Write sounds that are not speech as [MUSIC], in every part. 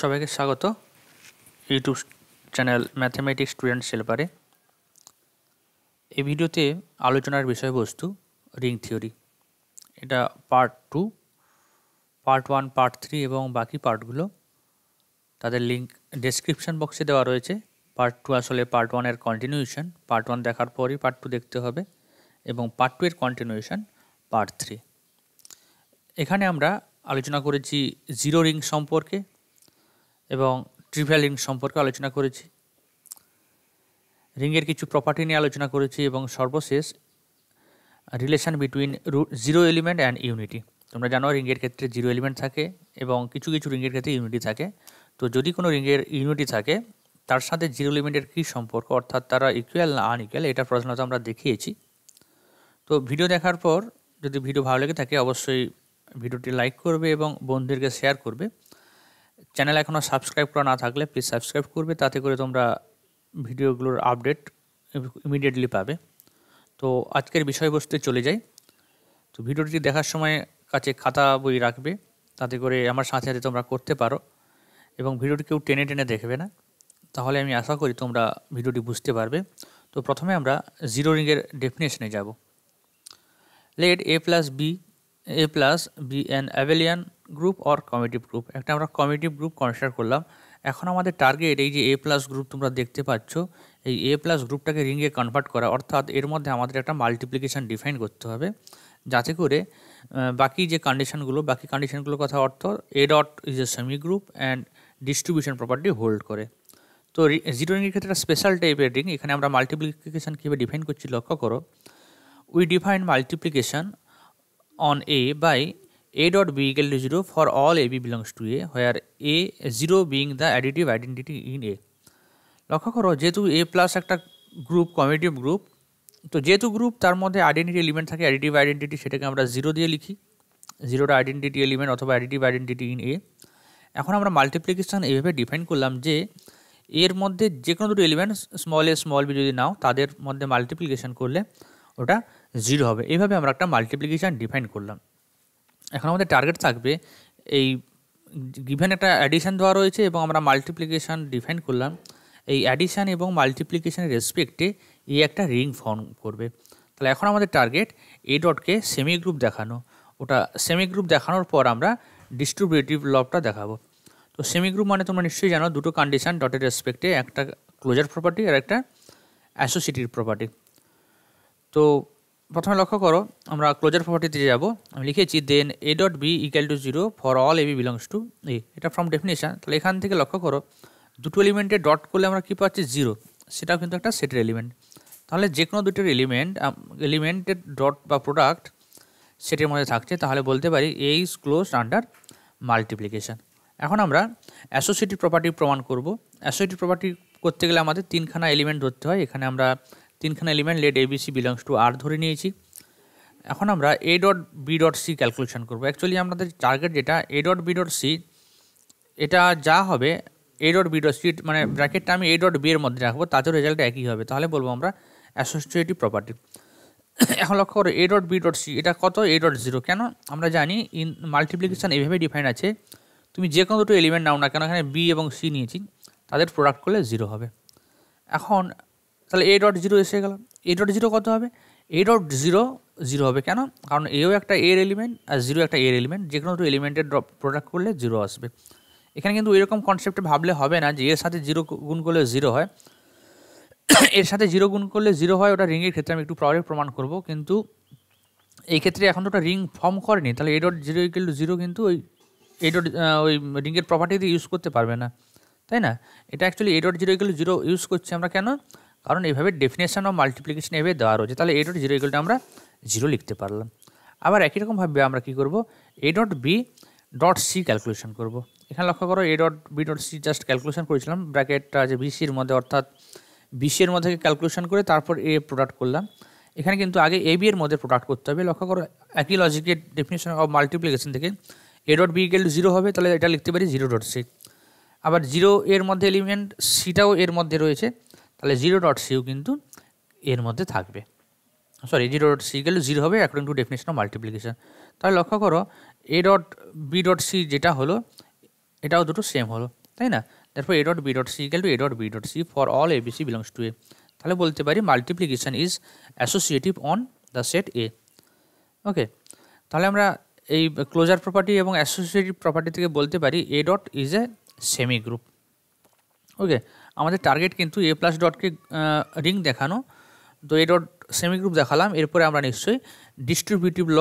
সবাইকে স্বাগত YouTube channel mathematics student সেলপারে এই ভিডিওতে আলোচনার বিষয়বস্তু রিং থিওরি এটা part two part one part three এবং বাকি পার্টগুলো তাদের লিঙ্ক ডেসক্রিপশান বক্সে দেওয়া রয়েছে পার্ট টু আসলে পার্ট ওয়ানের কন্টিনিউশান পার্ট ওয়ান দেখার পরই পার্ট টু দেখতে হবে এবং পার্ট টু এর কন্টিনিউশন পার্ট থ্রি এখানে আমরা আলোচনা করেছি জিরো রিং সম্পর্কে এবং ট্রিভেলিং রিং সম্পর্কে আলোচনা করেছি রিংয়ের কিছু প্রপার্টি নিয়ে আলোচনা করেছি এবং সর্বশেষ relation between zero element and unity তোমরা জানো রিংয়ের ক্ষেত্রে জিরো এলিমেন্ট থাকে এবং কিছু কিছু রিংয়ের ক্ষেত্রে ইউনিটি থাকে তো যদি কোনো রিংয়ের ইউনিটি থাকে তার সাথে জিরো এলিমেন্টের কী সম্পর্ক অর্থাৎ তারা ইকুয়াল না আনইকুয়াল এটা প্রধানত আমরা দেখিয়েছি তো ভিডিও দেখার পর যদি ভিডিও ভালো লেগে থাকে অবশ্যই ভিডিওটি লাইক করবে এবং বন্ধুদেরকে শেয়ার করবে চ্যানেল এখনও সাবস্ক্রাইব করা না থাকলে প্লিজ সাবস্ক্রাইব করবে তাতে করে তোমরা ভিডিওগুলোর আপডেট ইমিডিয়েটলি পাবে তো আজকের বিষয়বস্তুতে চলে যাই তো ভিডিওটি দেখার সময় কাছে খাতা বই রাখবে তাতে করে আমার সাথে সাথে তোমরা করতে পারো এবং ভিডিওটি কেউ টেনে টেনে দেখবে না তাহলে আমি আশা করি তোমরা ভিডিওটি বুঝতে পারবে তো প্রথমে আমরা জিরো রিংয়ের ডেফিনেশনে যাব let A plus B A plus B an abelian group or commutative group একটা আমরা কমিটিভ গ্রুপ কনসিডার করলাম এখন আমাদের টার্গেট এই যে এ প্লাস গ্রুপ তোমরা দেখতে পাচ্ছ এই এ প্লাস গ্রুপটাকে রিংয়ে কনভার্ট করা অর্থাৎ এর মধ্যে আমাদের একটা মাল্টিপ্লিকেশান ডিফাইন করতে হবে যাতে করে বাকি যে কন্ডিশনগুলো বাকি কন্ডিশনগুলোর কথা অর্থ A dot is a semi group and distribution property hold করে তো জিরো রিংয়ের ক্ষেত্রে একটা স্পেশাল টাইপের রিং এখানে আমরা মাল্টিপ্লিকেশান কীভাবে ডিফাইন করছি লক্ষ্য করো we define multiplication on A by A dot B equal to 0 for all AB belongs to A where A 0 being the additive identity in A লক্ষ্য করো যেহেতু এ প্লাস একটা গ্রুপ কমিটিভ গ্রুপ তো যেহেতু group তার মধ্যে identity element থাকে additive identity সেটাকে আমরা জিরো দিয়ে লিখি জিরোটা আইডেন্টিটি এলিমেন্ট অথবা অ্যাডিটিভ আইডেন্টিটি ইন এ এখন আমরা মাল্টিপ্লিকেশন এইভাবে ডিফাইন করলাম যে এর মধ্যে যে কোনো দুটো element small A small B যদি নাও তাদের মধ্যে মাল্টিপ্লিকেশন করলে ওটা জিরো হবে এইভাবে আমরা একটা মাল্টিপ্লিকেশান ডিফাইন করলাম এখন আমাদের টার্গেট থাকবে এই গিভেন একটা অ্যাডিশান দেওয়া রয়েছে এবং আমরা মাল্টিপ্লিকেশান ডিফাইন করলাম এই অ্যাডিশান এবং মাল্টিপ্লিকেশানের রেসপেক্টে এই একটা রিং ফর্ম করবে তাহলে এখন আমাদের টার্গেট এ ডটকে সেমি গ্রুপ দেখানো ওটা সেমি গ্রুপ দেখানোর পর আমরা ডিস্ট্রিবিউটিভ লবটা দেখাবো তো সেমি গ্রুপ মানে তোমরা নিশ্চয়ই জানো দুটো কন্ডিশান ডটের রেসপেক্টে একটা ক্লোজার প্রপার্টি আর একটা অ্যাসোসিয়েটিভ প্রপার্টি তো প্রথমে লক্ষ্য করো আমরা ক্লোজার প্রপার্টিতে যাব আমি লিখেছি then A dot B equal to zero for all A B belongs to A এটা ফ্রম ডেফিনেশান তাহলে এখান থেকে লক্ষ্য করো দুটো এলিমেন্টে ডট করলে আমরা কী পাচ্ছি জিরো সেটাও কিন্তু একটা সেটের এলিমেন্ট তাহলে যে কোনো দুটোর এলিমেন্ট এলিমেন্টের ডট বা প্রোডাক্ট সেটের মধ্যে থাকছে তাহলে বলতে পারি A is close under multiplication এখন আমরা অ্যাসোসিয়েটিভ প্রপার্টি প্রমাণ করব অ্যাসোসিয়েটিভ প্রপার্টি করতে গেলে আমাদের তিনখানা এলিমেন্ট ধরতে হয় এখানে আমরা তিনখানা element let A B C belongs to আর ধরে নিয়েছি এখন আমরা A dot B dot C calculation করবো অ্যাকচুয়ালি আমাদের টার্গেট যেটা A dot B dot C এটা যা হবে A dot B dot C মানে ব্র্যাকেটটা আমি এ ডট বি এর মধ্যে রাখবো তাদের রেজাল্ট একই হবে তাহলে বলবো আমরা অ্যাসোসিয়েটিভ প্রপার্টি এখন লক্ষ্য করো A dot B dot C এটা কত এ ডট জিরো কেন আমরা জানি ইন মাল্টিপ্লিকেশান এভাবেই ডিফাইন আছে তুমি যে কোনো দুটো এলিমেন্ট নাও না কেন এখানে বি এবং সি নিয়েছি তাদের প্রোডাক্ট করলে জিরো হবে এখন তাহলে এ ডট জিরো এসে গেল এ ডট জিরো কত হবে এ ডট জিরো জিরো হবে কেন কারণ এও একটা এর এলিমেন্ট আর জিরো একটা এর এলিমেন্ট যে কোনো এলিমেন্টের এলিমেন্টের প্রোডাক্ট করলে জিরো আসবে এখানে কিন্তু এরকম কনসেপ্টে ভাবলে হবে না যে এর সাথে জিরো গুণ করলে জিরো হয় এর সাথে জিরো গুণ করলে জিরো হয় ওটা রিংয়ের ক্ষেত্রে আমি একটু পরে প্রমাণ করব কিন্তু এই ক্ষেত্রে এখন তো ওটা রিং ফর্ম করেনি তাহলে এ dot zero equal to zero কিন্তু ওই এ ডট ওই রিংয়ের প্রপার্টিতে ইউজ করতে পারবে না তাই না এটা অ্যাকচুয়ালি এ dot zero equal zero use করছি আমরা কেন কারণ এভাবে ডেফিনেশান অফ মাল্টিপ্লিকেশন এভাবে দেওয়া রয়েছে তাহলে এ ডট জিরো টু আমরা জিরো লিখতে পারলাম আবার একই রকমভাবে আমরা কি করব A dot B dot C calculation করব এখানে লক্ষ্য করো A dot B dot C just calculation করেছিলাম ব্র্যাকেটটা যে বিসির মধ্যে অর্থাৎ বিসির মধ্যে ক্যালকুলেশন করে তারপর এ প্রোডাক্ট করলাম এখানে কিন্তু আগে এ বি এর মধ্যে প্রোডাক্ট করতে হবে লক্ষ্য করো একই লজিকের ডেফিনেশন অফ মাল্টিপ্লিকেশন থেকে A dot B to zero হবে তাহলে এটা লিখতে পারি জিরো ডট সি আবার জিরো এর মধ্যে এলিমেন্ট সিটাও এর মধ্যে রয়েছে তাহলে জিরো ডট সিও কিন্তু এর মধ্যে থাকবে সরি জিরো ডট সি গেলে জিরো হবে according to definition of multiplication তাহলে লক্ষ্য করো A dot B dot C যেটা হলো এটাও দুটো সেম হলো তাই না তারপর A dot B dot C গেল to A dot B dot C for all A B C belongs to A তাহলে বলতে পারি multiplication is associative on the set A okay তাহলে আমরা এই ক্লোজার প্রপার্টি এবং অ্যাসোসিয়েটিভ প্রপার্টি থেকে বলতে পারি এ dot is a semi group okay আমাদের টার্গেট কিন্তু এ প্লাস ডটকে রিং দেখানো তো এ ডট সেমি গ্রুপ দেখালাম এরপরে আমরা নিশ্চয়ই ডিস্ট্রিবিউটিভ ল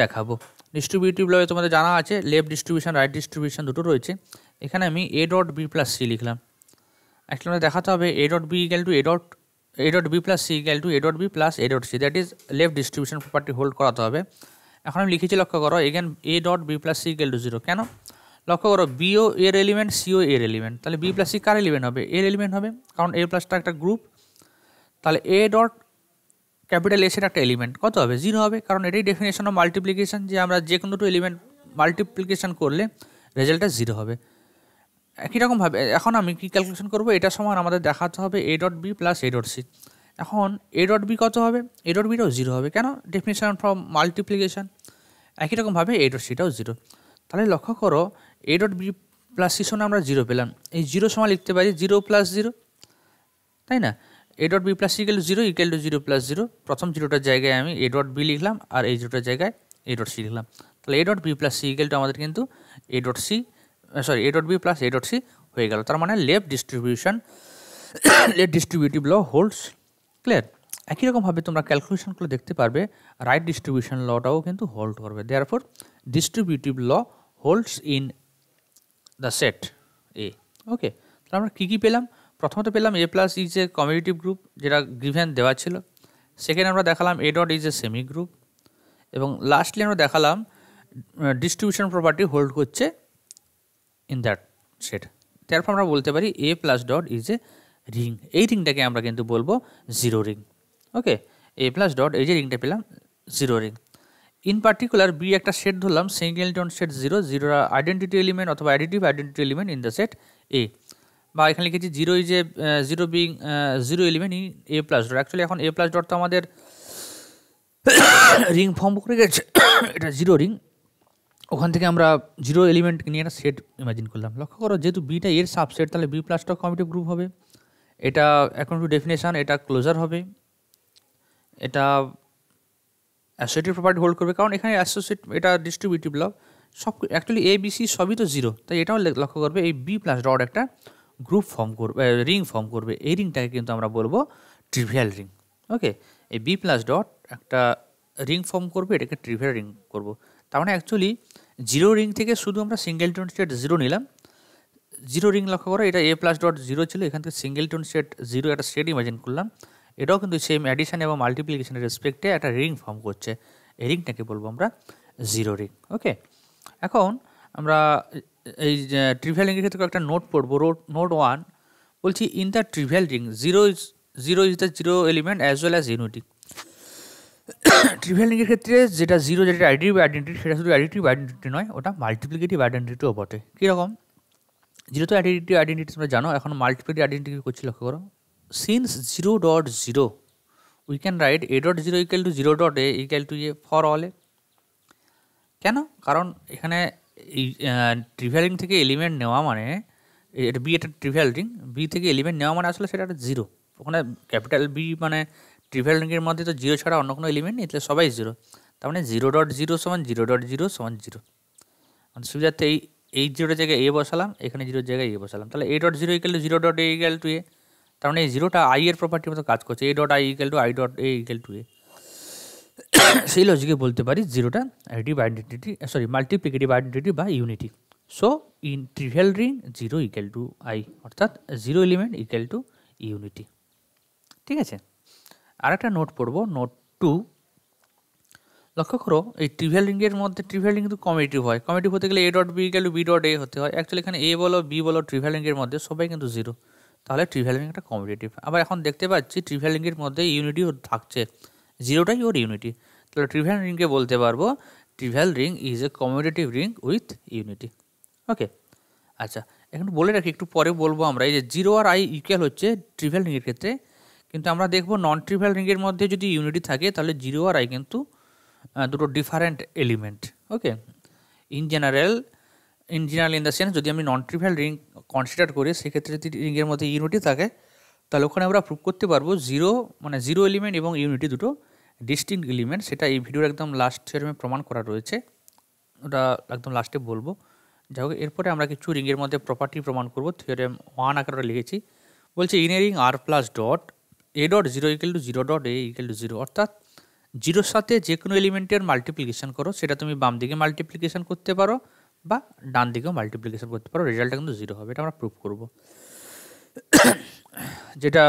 দেখাবো ডিস্ট্রিবিউটিভ লয়ে তোমাদের জানা আছে লেফট ডিস্ট্রিবিউশন রাইট ডিস্ট্রিবিউশন দুটো রয়েছে এখানে আমি A dot B plus C লিখলাম অ্যাকচুয়ালি আমাদের দেখাতে হবে A dot B equal to A dot A dot B plus C equal to A dot B plus A dot C that is left distribution property hold করাতে হবে এখন আমি লিখেছি লক্ষ্য করো again A dot B plus C equal to zero কেন লক্ষ্য করো বিও এর এলিমেন্ট সিও এর এলিমেন্ট তাহলে বি প্লাস সি কার এলিমেন্ট হবে এর এলিমেন্ট হবে কারণ এ প্লাসটা একটা গ্রুপ তাহলে এ ডট ক্যাপিটাল এসের একটা এলিমেন্ট কত হবে জিরো হবে কারণ এটাই ডেফিনেশন অফ মাল্টিপ্লিকেশন যে আমরা যে কোনো দুটো এলিমেন্ট মাল্টিপ্লিকেশন করলে রেজাল্টটা জিরো হবে একই রকমভাবে এখন আমি কী ক্যালকুলেশন করবো এটা সমান আমাদের দেখাতে হবে A dot B plus A dot C এখন এ ডট বি কত হবে এ ডট বিটাও জিরো হবে কেন ডেফিনেশন ফ্রম মাল্টিপ্লিকেশন একই রকমভাবে এ ডট সিটাও জিরো তাহলে লক্ষ্য করো A dot B plus C সমান আমরা জিরো পেলাম এই জিরো সমান লিখতে পারি জিরো প্লাস জিরো তাই না A dot B plus equal zero equal to zero plus zero প্রথম জিরোটার জায়গায় আমি এ ডট বি লিখলাম আর এই জিরোটার জায়গায় এ ডট সি লিখলাম তাহলে A dot B plus C equal to আমাদের কিন্তু A dot C sorry A dot B plus A dot C হয়ে গেল তার মানে left distribution left distributive law holds clear একই রকমভাবে তোমরা ক্যালকুলেশনগুলো দেখতে পারবে রাইট ডিস্ট্রিবিউশন লটাও কিন্তু হোল্ড করবে there distributive law holds in the set A okay তাহলে আমরা কী কী পেলাম প্রথমত পেলাম A plus is a commutative group যেটা গ্রিভেন দেওয়া ছিল সেকেন্ড আমরা দেখালাম A dot is a semi group এবং লাস্টলি আমরা দেখালাম ডিস্ট্রিবিউশন প্রপার্টি হোল্ড করছে ইন দ্যাট সেট তারপর আমরা বলতে পারি A plus dot is a ring এই রিংটাকে আমরা কিন্তু বলবো zero ring okay A plus dot এই যে রিংটা পেলাম zero ring in particular B একটা সেট ধরলাম singleton set zero zero identity element অথবা additive identity element in the set A বা এখানে লিখেছি zero is a zero being zero element in A plus dot actually এখন A plus dot তো আমাদের ring [COUGHS] form করে গেছে [COUGHS] এটা জিরো রিং ওখান থেকে আমরা জিরো এলিমেন্ট নিয়ে একটা সেট ইমাজিন করলাম লক্ষ্য করো যেহেতু বিটা এর সাবসেট তাহলে বি প্লাসটাও কমিটিভ গ্রুপ হবে এটা এখন টু ডেফিনেশান এটা ক্লোজার হবে এটা অ্যাসোসিয়েটিভ প্রপার্টি হোল্ড করবে কারণ এখানে অ্যাসোসিয়েট এটা ডিস্ট্রিবিউটিভ ল সব অ্যাকচুয়ালি এ বি সি সবই তো জিরো তাই এটাও লক্ষ্য করবে এই বি প্লাস ডট একটা গ্রুপ ফর্ম করবে রিং ফর্ম করবে এই রিংটাকে কিন্তু আমরা বলবো ট্রিভিয়াল রিং ওকে এই বি প্লাস ডট একটা রিং ফর্ম করবে এটাকে ট্রিভিয়াল রিং করব তার মানে অ্যাকচুয়ালি জিরো রিং থেকে শুধু আমরা সিঙ্গেল টোন সেট জিরো নিলাম জিরো রিং লক্ষ্য করো এটা এ প্লাস ডট জিরো ছিল এখান থেকে সিঙ্গেল টোন সেট জিরো একটা সেট ইমাজিন করলাম এটাও কিন্তু সেম অ্যাডিশান এবং মাল্টিপ্লিকেশনের রেসপেক্টে একটা রিং ফর্ম করছে এই রিংটাকে বলবো আমরা জিরো রিং ওকে এখন আমরা এই ট্রিভেল রিংয়ের ক্ষেত্রে একটা নোট পড়বো নোট ওয়ান বলছি in the trivial ring zero is zero is the zero element as well as unity trivial রিংয়ের ক্ষেত্রে যেটা জিরো যেটা অ্যাডিটিভ আইডেন্টিটি সেটা শুধু অ্যাডিটিভ আইডেন্টিটি নয় ওটা মাল্টিপ্লিকেটিভ আইডেন্টিটিও বটে কীরকম জিরো তো আইডেন্টিটি আইডেন্টিটি তোমরা জানো এখন মাল্টিপ্লিকেটিভ আইডেন্টিটি করছি লক্ষ্য করো since 0 dot 0 we can write a dot 0 equal to 0 dot a equal to a for all a কেন কারণ এখানে এই ট্রিভ্যালিং থেকে এলিমেন্ট নেওয়া মানে এটা বি এটা রিং বি থেকে এলিমেন্ট নেওয়া মানে আসলে সেটা একটা জিরো ওখানে ক্যাপিটাল বি মানে রিংয়ের মধ্যে তো জিরো ছাড়া অন্য কোনো এলিমেন্ট নেই তাহলে সবাই জিরো তার মানে জিরো ডট জিরো সমান জিরো ডট জিরো সমান জিরো মানে সুবিধার্থে এই এই জিরোর জায়গায় এ বসালাম এখানে জিরোর জায়গায় এ বসালাম তাহলে এ dot zero equal to zero dot a equal to a তার মানে এই জিরোটা আই এর প্রপার্টির মতো কাজ করছে a dot I equal to I dot a equal to a সেই লজিকে বলতে পারি জিরোটা additive identity sorry multiplicative identity বা unity so in trivial ring zero equal to I অর্থাৎ zero element equal to unity ঠিক আছে আর একটা নোট পড়বো নোট টু লক্ষ্য করো এই ট্রিভেল রিংয়ের মধ্যে ট্রিভেল রিং কিন্তু কমিটিভ হয় কমিটিভ হতে গেলে a dot B to b dot a হতে হয় অ্যাকচুয়ালি এখানে এ বলো বি বলো ট্রিভেল রিংয়ের মধ্যে সবাই কিন্তু জিরো তাহলে ট্রিভেলিং একটা কমিউনিটিভ আবার এখন দেখতে পাচ্ছি ট্রিভেলিংয়ের মধ্যে ইউনিটি ওর থাকছে জিরোটাই ওর ইউনিটি তাহলে ট্রিভেল রিংকে বলতে পারবো trivial ring is a commutative ring with unity okay আচ্ছা এখন বলে রাখি একটু পরে বলবো আমরা এই যে জিরো আর আই ইকুয়াল হচ্ছে ট্রিভেল রিংয়ের ক্ষেত্রে কিন্তু আমরা দেখবো নন ট্রিভেল রিংয়ের মধ্যে যদি ইউনিটি থাকে তাহলে জিরো আর আই কিন্তু দুটো different element okay in general in general in the sense যদি আমি নন ট্রিভিয়াল রিং কনসিডার করি সেক্ষেত্রে যদি রিংয়ের মধ্যে ইউনিটি থাকে তাহলে ওখানে আমরা প্রুভ করতে পারবো জিরো মানে জিরো এলিমেন্ট এবং ইউনিটি দুটো ডিস্টিং এলিমেন্ট সেটা এই ভিডিওর একদম লাস্ট থিওরেমে প্রমাণ করা রয়েছে ওটা একদম লাস্টে বলবো যাই হোক এরপরে আমরা কিছু রিংয়ের মধ্যে প্রপার্টি প্রমাণ করবো থিওরেম ওয়ান আকারে লিখেছি বলছে in a ring R plus dot A dot zero equal to zero dot a equal to zero অর্থাৎ জিরোর সাথে যে কোনো এলিমেন্টের মাল্টিপ্লিকেশান করো সেটা তুমি বাম দিকে মাল্টিপ্লিকেশান করতে পারো বা ডান দিকেও মাল্টিপ্লিকেশন করতে পারো রেজাল্টটা কিন্তু জিরো হবে এটা আমরা প্রুভ করব যেটা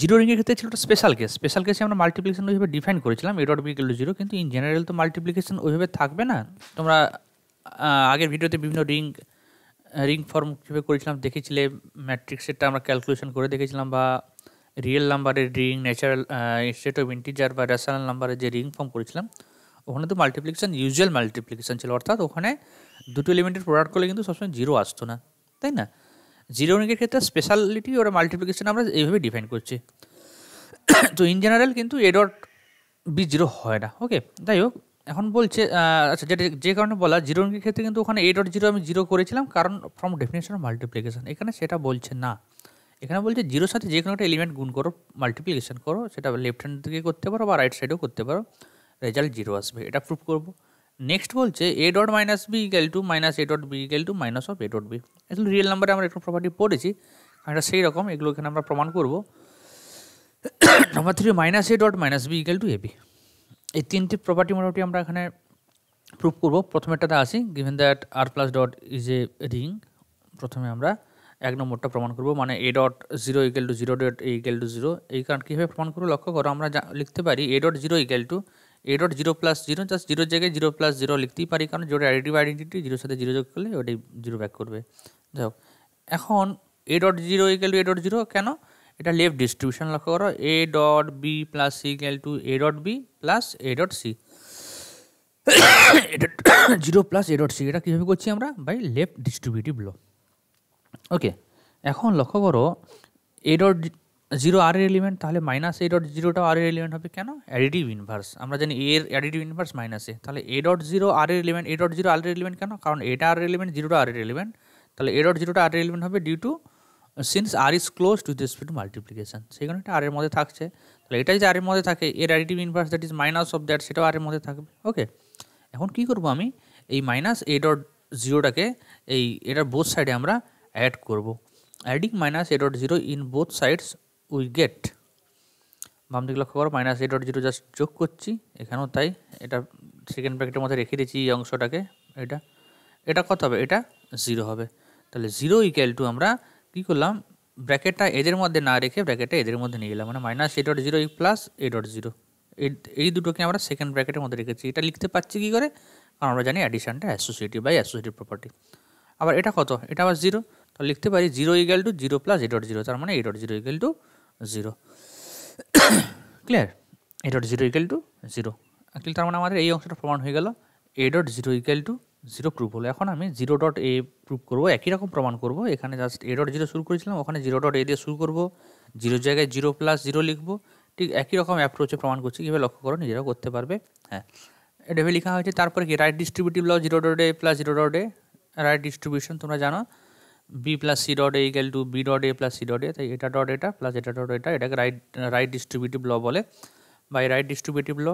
জিরো রিংয়ের ক্ষেত্রে ছিল একটা স্পেশাল কেস স্পেশাল কেসে আমরা মাল্টিপ্লিকেশন ওইভাবে ডিফাইন করেছিলাম এ ডট বি জিরো কিন্তু ইন জেনারেল তো মাল্টিপ্লিকেশন ওইভাবে থাকবে না তোমরা আগের ভিডিওতে বিভিন্ন রিং রিং ফর্ম কীভাবে করেছিলাম দেখেছিলে ম্যাট্রিক্সেরটা আমরা ক্যালকুলেশন করে দেখেছিলাম বা রিয়েল নাম্বারের ring natural state of integer বা রেশনাল নাম্বারের যে রিং ফর্ম করেছিলাম ওখানে তো মাল্টিপ্লিকেশান ইউজুয়াল মাল্টিপ্লিকেশান ছিল অর্থাৎ ওখানে দুটো এলিমেন্টের প্রোডাক্ট করলে কিন্তু সবসময় জিরো আসতো না তাই না জিরো অনেকের ক্ষেত্রে স্পেশালিটি ওরা মাল্টিপ্লিকেশন আমরা এইভাবে ডিফাইন করছি তো ইন জেনারেল কিন্তু এ ডট বি জিরো হয় না ওকে যাই হোক এখন বলছে আচ্ছা যেটা যে কারণে বলা জিরো অঙ্কের ক্ষেত্রে কিন্তু ওখানে এ ডট জিরো আমি জিরো করেছিলাম কারণ ফ্রম ডেফিনেশন অফ মাল্টিপ্লিকেশন এখানে সেটা বলছে না এখানে বলছে জিরোর সাথে যে কোনো একটা এলিমেন্ট গুণ করো মাল্টিপ্লিকেশন করো সেটা লেফট হ্যান্ড থেকে করতে পারো বা রাইট সাইডেও করতে পারো রেজাল্ট জিরো আসবে এটা প্রুভ করবো নেক্সট বলছে a dot minus b equal to minus A dot B equal to minus of a dot b এগুলো রিয়েল নাম্বারে আমরা একটু প্রপার্টি পড়েছি এটা সেই রকম এগুলো এখানে আমরা প্রমাণ করবো number three minus A dot minus b equal to a b এই তিনটি প্রপার্টি মোটামুটি আমরা এখানে প্রুভ করব প্রথমেরটাতে আসি given that R plus dot is a ring প্রথমে আমরা এক নম্বরটা প্রমাণ করবো মানে a dot zero equal to zero dot a equal to zero এই কারণ কীভাবে প্রমাণ করবো লক্ষ্য করো আমরা লিখতে পারি এ dot zero equal to A dot zero plus zero just zero জায়গায় জিরো প্লাস জিরো লিখতেই পারি কারণ যেটা অ্যাডিটিভ আইডেন্টিটি জিরোর সাথে জিরো যোগ করলে ওটাই জিরো ব্যাক করবে যাই হোক এখন এ dot zero equal to A dot zero কেন এটা লেফট ডিস্ট্রিবিউশন লক্ষ্য করো A dot B plus C equal to A dot B plus A dot C এটা জিরো প্লাস এ ডট সি এটা কীভাবে করছি আমরা by left distributive law okay এখন লক্ষ্য করো এ ডট জিরো আর এর এলিমেন্ট তাহলে মাইনাস এ ডট জিরোটাও আর এর এলিমেন্ট হবে কেন অ্যাডিটিভ ইনভার্স আমরা জানি এর অ্যাডিটিভ ইনভার্স মাইনাস এ তাহলে এ ডট জিরো আর এর element a dot zero R এর এলিমেন্ট কেন কারণ এটা আর এর এলিমেন্ট জিরোটা আর এর এলিমেন্ট তাহলে এ ডট জিরোটা আর এর এলিমেন্ট হবে due to since R is close to this to multiplication সেই কারণে এটা আর এর মধ্যে থাকছে তাহলে এটা যদি আর এর মধ্যে থাকে এর additive inverse that is minus of that সেটাও আর এর মধ্যে থাকবে ওকে এখন কী করবো আমি এই মাইনাস এ ডট জিরোটাকে এই এটার বোথ সাইডে আমরা অ্যাড করবো adding minus A dot zero in both sides we get বাম দিকে লক্ষ্য করো minus a dot zero just যোগ করছি এখানেও তাই এটা সেকেন্ড ব্র্যাকেটের মধ্যে রেখে দিয়েছি এই অংশটাকে এটা এটা কত হবে এটা জিরো হবে তাহলে জিরো ইকুয়াল টু আমরা কী করলাম ব্র্যাকেটটা এদের মধ্যে না রেখে ব্র্যাকেটটা এদের মধ্যে নিয়ে গেলাম মানে মাইনাস এ ডট জিরো প্লাস এ ডট জিরো এই দুটোকে আমরা সেকেন্ড ব্র্যাকেটের মধ্যে রেখেছি এটা লিখতে পারছি কী করে কারণ আমরা জানি অ্যাডিশনটা অ্যাসোসিয়েটিভ বাই অ্যাসোসিয়েটিভ প্রপার্টি আবার এটা কত এটা আবার জিরো তাহলে লিখতে পারি zero equal to zero plus A dot zero তার মানে a dot zero equal to zero clear a dot zero equal to zero actually তার মানে আমাদের এই অংশটা প্রমাণ হয়ে গেল a dot zero equal to zero proof হলো এখন আমি জিরো ডট এ প্রুফ করব একই রকম প্রমাণ করব এখানে জাস্ট এ ডট জিরো শুরু করেছিলাম ওখানে জিরো ডট এ দিয়ে শুরু করব জিরো জায়গায় জিরো প্লাস জিরো লিখবো ঠিক একই রকম অ্যাপ্রোচে প্রমাণ করছি কীভাবে লক্ষ্য করো নিজেরা করতে পারবে হ্যাঁ এভাবে লেখা হয়েছে তারপরে কি right distributive law zero dot a plus zero dot a right distribution তোমরা জানো b plus c dot a equal to b dot a plus c dot a তাই এটা ডট এটা প্লাস এটা ডট এটা এটাকে রাইট রাইট ডিস্ট্রিবিউটিভ ল বলে বা রাইট ডিস্ট্রিবিউটিভ ল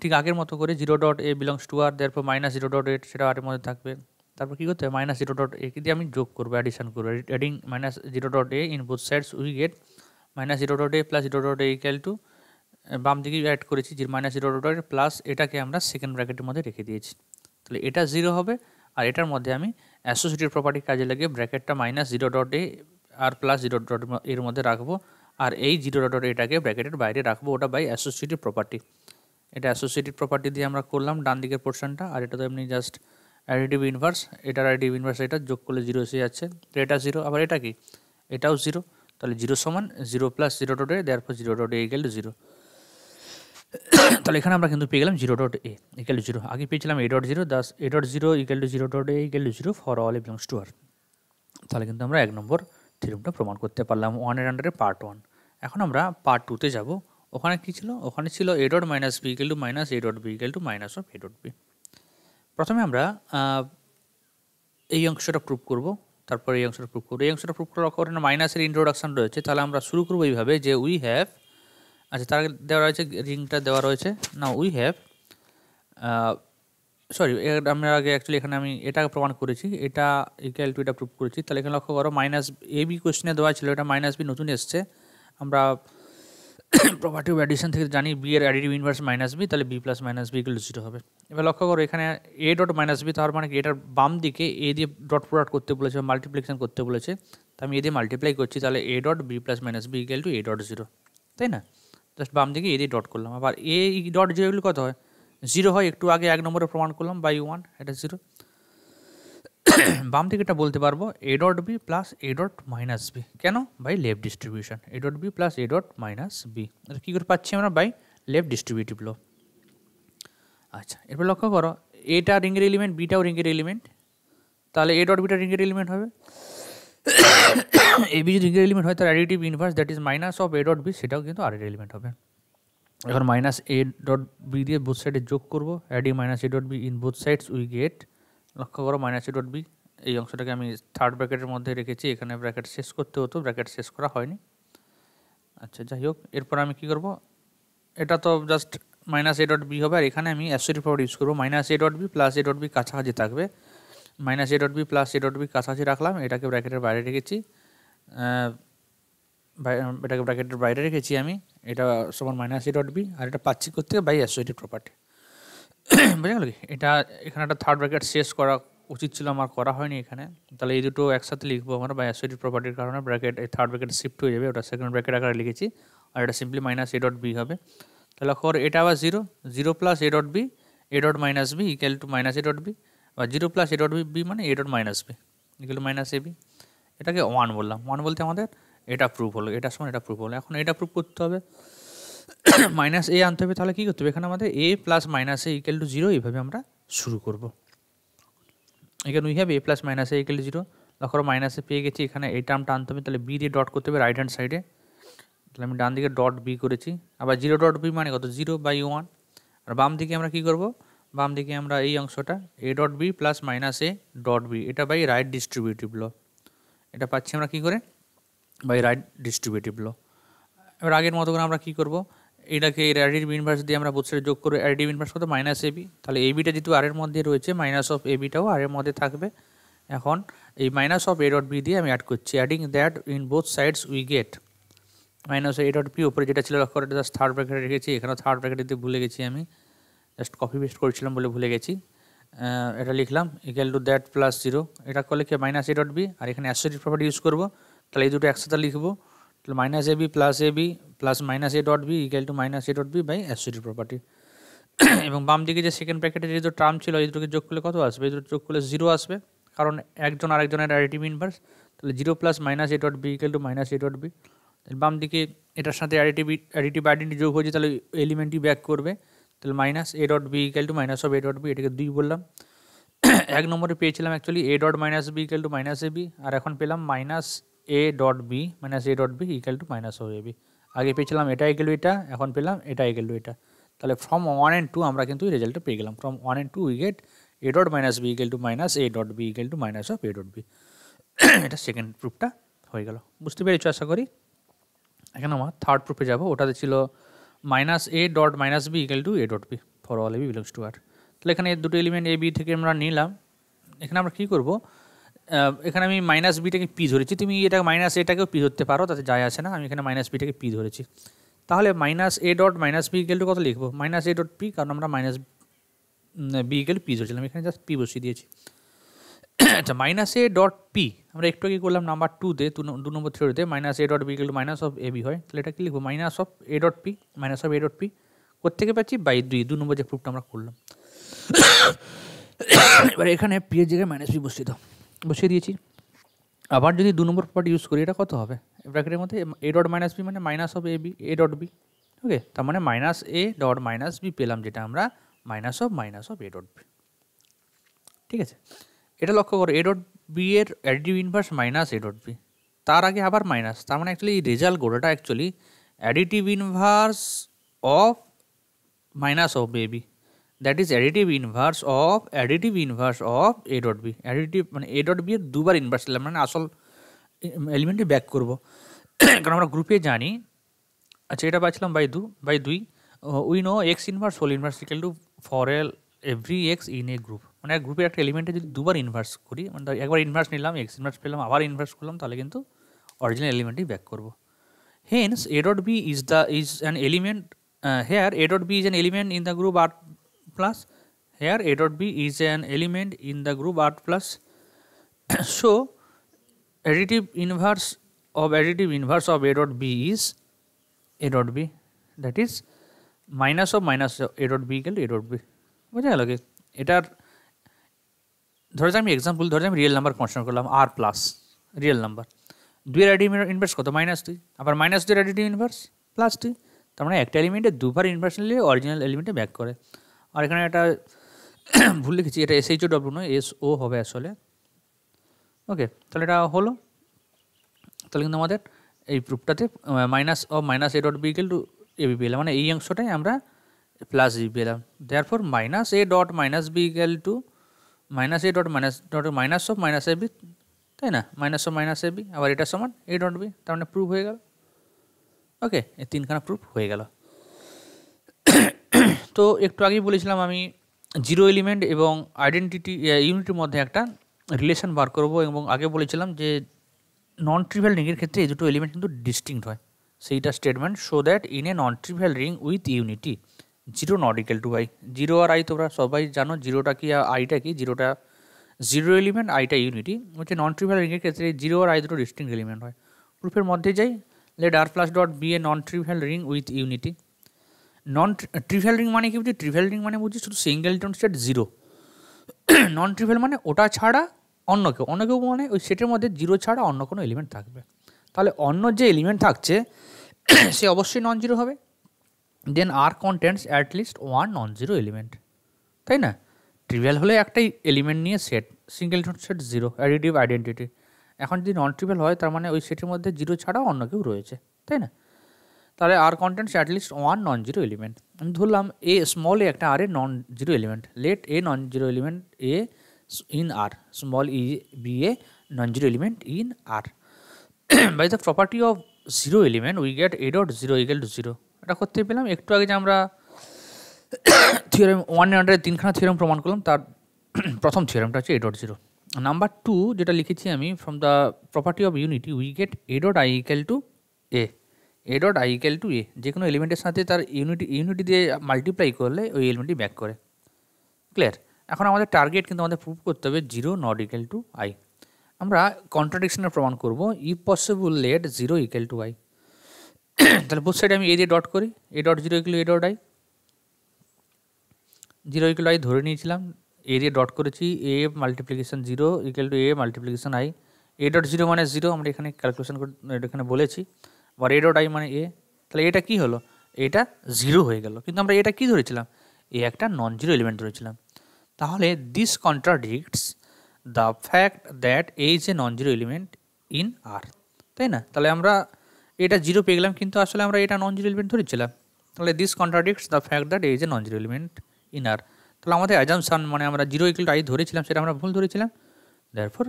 ঠিক আগের মতো করে zero dot a belongs to R তারপর মাইনাস জিরো ডট এট সেটা আরের মধ্যে থাকবে তারপর কী করতে হবে মাইনাস জিরো ডট এ দিয়ে আমি যোগ করবো অ্যাডিশন করবো adding minus zero dot a in both sides we get minus zero dot a plus zero dot a equal to বাম দিকে অ্যাড করেছি zero minus zero dot a plus এটাকে আমরা সেকেন্ড ব্র্যাকেটের মধ্যে রেখে দিয়েছি তাহলে এটা জিরো হবে আর এটার মধ্যে আমি অ্যাসোসিয়েটিভ প্রপার্টি কাজে লাগে ব্র্যাকেটটা মাইনাস জিরো ডট এ আর প্লাস জিরো ডট এর মধ্যে রাখবো আর এই জিরো ডট এটাকে ব্র্যাকেটের বাইরে রাখবো ওটা বাই অ্যাসোসিয়েটিভ প্রপার্টি এটা অ্যাসোসিয়েটিভ প্রপার্টি দিয়ে আমরা করলাম ডান দিকের পোর্শনটা আর এটা তো এমনি জাস্ট অ্যাডিটিভ ইনভার্স এটার অ্যাডিটিভ ইনভার্স এটা যোগ করলে জিরো এসে যাচ্ছে তো এটা জিরো আবার এটা কি এটাও জিরো তাহলে জিরো সমান zero plus zero dot a therefore zero জিরো ডট এ গেলে জিরো তাহলে এখানে আমরা কিন্তু পেয়ে গেলাম zero dot a equal zero আগে পেয়েছিলাম a dot zero thus a dot zero equal to zero dot a equal to zero for all belongs to R তাহলে কিন্তু আমরা এক নম্বর থিরমটা প্রমাণ করতে পারলাম ওয়ানের আন্ডারে পার্ট ওয়ান এখন আমরা পার্ট টুতে যাব ওখানে কী ছিল ওখানে ছিল a dot minus b equal to minus A dot B equal to minus of a dot b প্রথমে আমরা এই অংশটা প্রুভ করব তারপরে এই অংশটা প্রুভ করবো এই অংশটা প্রুভ করার কারণে মাইনাসের ইন্ট্রোডাকশন রয়েছে তাহলে আমরা শুরু করবো এইভাবে যে উই হ্যাভ আচ্ছা তার আগে দেওয়া রয়েছে রিংটা দেওয়া রয়েছে না উই হ্যাভ সরি আমি আগে অ্যাকচুয়ালি এখানে আমি এটা প্রমাণ করেছি এটা ইকুয়াল টু এটা প্রুভ করেছি তাহলে এখানে লক্ষ্য করো মাইনাস এ বি কোয়েশ্চেনে দেওয়া ছিল এটা মাইনাস বি নতুন এসছে আমরা প্রপার্টিভ অ্যাডিশন থেকে জানি বি এর অ্যাডিটিভ ইনভার্স মাইনাস বি তাহলে B plus minus b equal zero হবে এবার লক্ষ্য করো এখানে এ ডট মাইনাস বি তার মানে এটার বাম দিকে এ দিয়ে ডট প্রোডাক্ট করতে বলেছে বা মাল্টিপ্লিকেশন করতে বলেছে তো আমি এ দিয়ে মাল্টিপ্লাই করছি তাহলে A dot B plus minus b equal to A dot zero তাই না জাস্ট বাম দিকে এ দিয়ে ডট করলাম আবার এ ডট জিরো কত হয় জিরো হয় একটু আগে এক নম্বরে প্রমাণ করলাম বাই ওয়ান এটা জিরো [COUGHS] বাম থেকে এটা বলতে পারবো a dot B plus A dot minus b কেন by left distribution a dot B plus A dot minus b এটা কী করে পাচ্ছি আমরা বাই লেফট ডিস্ট্রিবিউটিভ ল আচ্ছা এরপর লক্ষ্য করো এটা রিঙ্গের এলিমেন্ট বিটাও রিঙ্গের এলিমেন্ট তাহলে এ ডট বিটা রিঙ্গের এলিমেন্ট হবে এবি যদি ইগের এলিমেন্ট হয় তার additive inverse that is minus of a dot b সেটাও কিন্তু আর এলিমেন্ট হবে এখন মাইনাস এ ডট বি দিয়ে বোথ সাইডে যোগ করব অ্যাডি minus A dot b in both sides we get লক্ষ্য করো মাইনাস এ ডট বি এই অংশটাকে আমি থার্ড ব্র্যাকেটের মধ্যে রেখেছি এখানে ব্র্যাকেট শেষ করতে হতো ব্র্যাকেট শেষ করা হয়নি আচ্ছা যাই হোক এরপর আমি কী করবো এটা তো just minus A dot b হবে আর এখানে আমি অ্যাসোরি পাওয়ার ইউজ করবো minus A dot B plus A dot b কাছাকাছি থাকবে minus A dot B plus A dot b কাছাকাছি রাখলাম এটাকে ব্র্যাকেটের বাইরে রেখেছি এটাকে ব্র্যাকেটের বাইরে রেখেছি আমি এটা সমান মাইনাস এ ডট বি আর এটা পাচ্ছি করতে বাই অ্যাসোসিয়েটিভ প্রপার্টি [COUGHS] বুঝে গেল কি এটা এখানে একটা থার্ড ব্র্যাকেট শেষ করা উচিত ছিল আমার করা হয়নি এখানে তাহলে এই দুটো একসাথে লিখবো আমরা বাই অ্যাসোসিয়েটিভ প্রপার্টির কারণে ব্র্যাকেট এই থার্ড ব্র্যাকেট শিফট হয়ে যাবে ওটা সেকেন্ড ব্র্যাকেট আকারে লিখেছি আর এটা simply minus A dot b হবে তাহলে খবর এটা আবার zero zero plus A dot B a dot minus b equal to minus A dot b বা zero plus A dot b b মানে এ ডট মাইনাস বি এগুলো minus a b এটাকে one বললাম ওয়ান বলতে আমাদের এটা proof হলো এটার সময় এটা প্রুফ হলো এখন এটা প্রুফ করতে হবে মাইনাস [COUGHS] এ আনতে হবে তাহলে কী করতে হবে এখানে আমাদের a plus minus a equal to zero এইভাবে আমরা শুরু করব এখানে we have a plus minus a equal to zero তখন মাইনাসে পেয়ে গেছি এখানে এই টার্মটা আনতে হবে তাহলে বি দিয়ে ডট করতে হবে রাইট হ্যান্ড সাইডে তাহলে আমি ডান দিকে ডট বি করেছি আবার জিরো ডট বি মানে কত জিরো বাই ওয়ান আর বাম দিকে আমরা কী করবো বাম দিকে আমরা এই অংশটা a dot B plus minus A dot b এটা বাই রাইট ডিস্ট্রিবিউটিভ ল এটা পাচ্ছি আমরা কি করে বাই রাইট ডিস্ট্রিবিউটিভ ল এবার আগের মতো করে আমরা কি করব এটাকে এর অ্যাডিটিভ ইনভার্স দিয়ে আমরা বুঝতে যোগ করে অ্যাডিটিভ ইনভার্স করতে মাইনাস এবি তাহলে এবিটা যেহেতু আর এর মধ্যে রয়েছে মাইনাস অফ এবিটাও আর এর মধ্যে থাকবে এখন এই minus of a dot B দিয়ে আমি অ্যাড করছি adding that in both sides we get minus A dot b উপরে যেটা ছিল লক্ষ্য করে থার্ড ব্র্যাকেটে রেখেছি এখানে থার্ড ব্র্যাকেটে দিতে ভুলে গেছি আমি জাস্ট কপি পেস্ট করেছিলাম বলে ভুলে গেছি এটা লিখলাম equal to that plus zero এটা করলে কি মাইনাস এ ডট বি আর এখানে অ্যাসোসিয়েটিভ প্রপার্টি ইউজ করবো তাহলে এই দুটো একসাথে লিখবো তাহলে minus a b plus a b plus minus A dot B equal to minus A dot b by associative property এবং বাম দিকে যে সেকেন্ড প্যাকেটে যে দুটো টার্ম ছিল এই দুটোকে যোগ করলে কত আসবে এই দুটো যোগ করলে জিরো আসবে কারণ একজন আরেকজনের অ্যাডিটিভ ইনভার্স তাহলে zero plus minus A dot B equal to minus A dot b বাম দিকে এটার সাথে অ্যাডিটিভ অ্যাডিটিভ আইডেন্টি যোগ হয়েছে তাহলে এলিমেন্টই ব্যাক করবে তাহলে minus A dot B equal to minus of a dot b এটাকে দুই বললাম এক নম্বরে পেয়েছিলাম actually A dot minus b equal to minus a b আর এখন পেলাম minus A dot b minus A dot B equal to minus of a b আগে পেয়েছিলাম এটা ইকাল এটা এখন পেলাম এটা ইকাল এটা তাহলে ফ্রম ওয়ান অ্যান্ড টু আমরা কিন্তু রেজাল্টটা পেয়ে গেলাম from one and two we get a dot minus b equal to minus A dot B equal to minus of a dot b এটা সেকেন্ড প্রুফটা হয়ে গেল বুঝতে পেরেছো আশা করি এখন আমার থার্ড প্রুফে যাব ওটাতে ছিল minus A dot minus b equal to A dot b for all A B belongs to R তাহলে এখানে দুটো এলিমেন্ট এ বি থেকে আমরা নিলাম এখানে আমরা কী করবো এখানে আমি মাইনাস বিটাকে পি ধরেছি তুমি এটা মাইনাস এটাকেও পি ধরতে পারো তাতে যায় আছে না আমি এখানে মাইনাস বিটাকে পি ধরেছি তাহলে minus A dot minus b equal to কত লিখবো মাইনাস এ ডট পি কারণ আমরা মাইনাস বি ইকেল পি ধরেছিলাম এখানে জাস্ট পি বসিয়ে দিয়েছি আচ্ছা মাইনাস এ ডট পি আমরা একটু আগে করলাম নাম্বার টুতে দু নম্বর থ্রিতে মাইনাস এ ডট বি কিন্তু মাইনাস অফ এ বি হয় তাহলে এটা কি লিখবো minus of a dot p minus of a dot p কোথেকে পাচ্ছি বাই দুই দু নম্বর যে প্রুফটা আমরা করলাম এবার এখানে পি এর জায়গায় মাইনাস বি বসিয়ে দাও বসিয়ে দিয়েছি আবার যদি দু নম্বর প্রপার্টি ইউজ করি এটা কত হবে ব্র্যাকেটের মধ্যে এ ডট মাইনাস বি মানে minus of a b a dot b okay তার মানে মাইনাস এ ডট মাইনাস বি পেলাম যেটা আমরা minus of minus of a dot b ঠিক আছে এটা লক্ষ্য করো এ ডট বি এর additive inverse minus A dot b তার আগে আবার মাইনাস তার মানে অ্যাকচুয়ালি রেজাল্ট গোটাটা actually additive inverse of minus of a b that is additive inverse of additive inverse of a dot b additive মানে a dot b এর দুবার inverse ছিলাম মানে আসল এলিমেন্টে ব্যাক করব কারণ আমরা গ্রুপে জানি আচ্ছা এটা পাচ্ছিলাম বাই দু বাই দুই we know x inverse whole inverse equal to for all every x in a group মানে গ্রুপের একটা এলিমেন্টে যদি দুবার ইনভার্স করি মানে একবার ইনভার্স নিলাম এক্স ইনভার্স পেলাম আবার ইনভার্স করলাম তাহলে কিন্তু অরিজিনাল এলিমেন্টই ব্যাক করব hence a dot b is the is an element here a dot b is an element in the group R plus here a dot b is an element in the group R plus so additive inverse of additive inverse of a dot b is a dot b that is minus of minus A dot b equal a dot b বোঝা গেল কি এটার ধরে যে আমি example ধরে আমি real number constant করলাম আর প্লাস রিয়েল নাম্বার দুই আইডিমিটার ইনভার্স কত মাইনাস দুই আবার মাইনাস দুই আইডিটি ইনভার্স প্লাস দুই তার মানে একটা এলিমেন্টে দুবার ইনভার্স নিলে অরিজিনাল এলিমেন্টে ব্যাক করে আর এখানে একটা [COUGHS] ভুল লিখেছি এটা এস এইচও ডব্লু নয় এস ও হবে আসলে ওকে তাহলে এটা হলো তাহলে কিন্তু আমাদের এই প্রুফটাতে minus of minus A dot b equal to a b পেলাম মানে এই অংশটাই আমরা প্লাস বি পেলাম there for minus A dot minus b equal to minus A dot minus dot minus of minus a b তাই না minus of minus a b আবার এটা সমান এ ডট বি তার মানে প্রুফ হয়ে গেল ওকে এই তিনখানা প্রুফ হয়ে গেল [COUGHS] তো একটু আগেই বলেছিলাম আমি জিরো এলিমেন্ট এবং আইডেন্টিটি ইউনিটির মধ্যে একটা রিলেশন বার করবো এবং আগে বলেছিলাম যে নন ট্রিভিয়াল রিংয়ের ক্ষেত্রে এই দুটো এলিমেন্ট কিন্তু ডিস্টিংক্ট হয় সেইটা statement show that in a non trivial ring with unity zero not equal to I zero আর আই তোমরা সবাই জানো জিরোটা কি আইটা কি জিরোটা জিরো এলিমেন্ট আইটা ইউনিটি হচ্ছে নন ট্রিভিয়াল রিংয়ের ক্ষেত্রে জিরো আর আই দুটো ডিস্টিং এলিমেন্ট হয় প্রুফের মধ্যে যাই let R plus dot B a non trivial ring with unity non trivial ring মানে কি বুঝছি ট্রিভিয়াল রিং মানে বুঝছি শুধু singleton set zero non trivial মানে ওটা ছাড়া অন্য কেউ অন্য কেউ মানে ওই সেটের মধ্যে জিরো ছাড়া অন্য কোনো এলিমেন্ট থাকবে তাহলে অন্য যে এলিমেন্ট থাকছে [CLEARS THROAT] সে অবশ্যই নন জিরো হবে then R contents at least one non zero element তাই না ট্রিভিয়াল হলে একটাই এলিমেন্ট নিয়ে set single set zero additive identity এখন যদি নন ট্রিভিয়াল হয় তার মানে ওই সেটের মধ্যে জিরো ছাড়াও অন্য কেউ রয়েছে তাই না তাহলে R contents at least one non zero element আমি ধরলাম এ স্মল এ একটা R a non zero element let a non zero element a in R small e b a non zero element in R by the property of zero element we get a dot zero equal to zero এটা করতে পেলাম একটু আগে যে আমরা theorem one hundred তিনখানা theorem প্রমাণ করলাম তার প্রথম থিওরেমটা হচ্ছে এডট জিরো নাম্বার টু যেটা লিখেছি আমি from the property of unity we get a dot I equal to a a dot I equal to a যে কোনো এলিমেন্টের সাথে তার ইউনিটি ইউনিটি দিয়ে মাল্টিপ্লাই করলে ওই এলিমেন্টটি ব্যাক করে ক্লিয়ার এখন আমাদের টার্গেট কিন্তু আমাদের প্রুভ করতে হবে zero not equal to I আমরা কন্ট্রাডিকশনের প্রমাণ করব if possible let zero equal to I তাহলে বোথ সাইডে আমি এ দিয়ে ডট করি a dot zero equal to a dot I zero equal to I ধরে নিয়েছিলাম এ দিয়ে ডট করেছি a multiplication zero equal to a multiplication I a dot zero মানে জিরো আমরা এখানে ক্যালকুলেশন এখানে বলেছি আবার এ ডট আই মানে এ তাহলে এটা কী হলো এটা জিরো হয়ে গেল কিন্তু আমরা এটা কী ধরেছিলাম এ একটা নন জিরো এলিমেন্ট ধরেছিলাম তাহলে this contradicts the fact that a is a non zero element in R তাই না তাহলে আমরা এটা জিরো পেয়ে গেলাম কিন্তু আসলে আমরা এটা নন জিরো এলিমেন্ট ধরেছিলাম তাহলে this contradicts the fact that as a non zero element in R তাহলে আমাদের অ্যাজামশান মানে আমরা জিরো ইকুয়াল টু আই ধরেছিলাম সেটা আমরা ভুল ধরেছিলাম for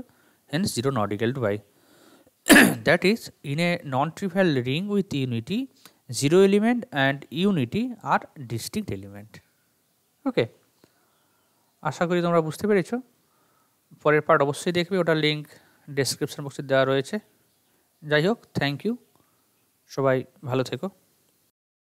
hence zero not equal to I that is in a non trivial ring with unity zero element and unity are distinct element okay আশা করি তোমরা বুঝতে পেরেছ পরের পার্ট অবশ্যই দেখবে ওটা লিঙ্ক ডেসক্রিপশন বক্সে দেওয়া রয়েছে যাই হোক থ্যাংক ইউ সবাই ভালো থেকো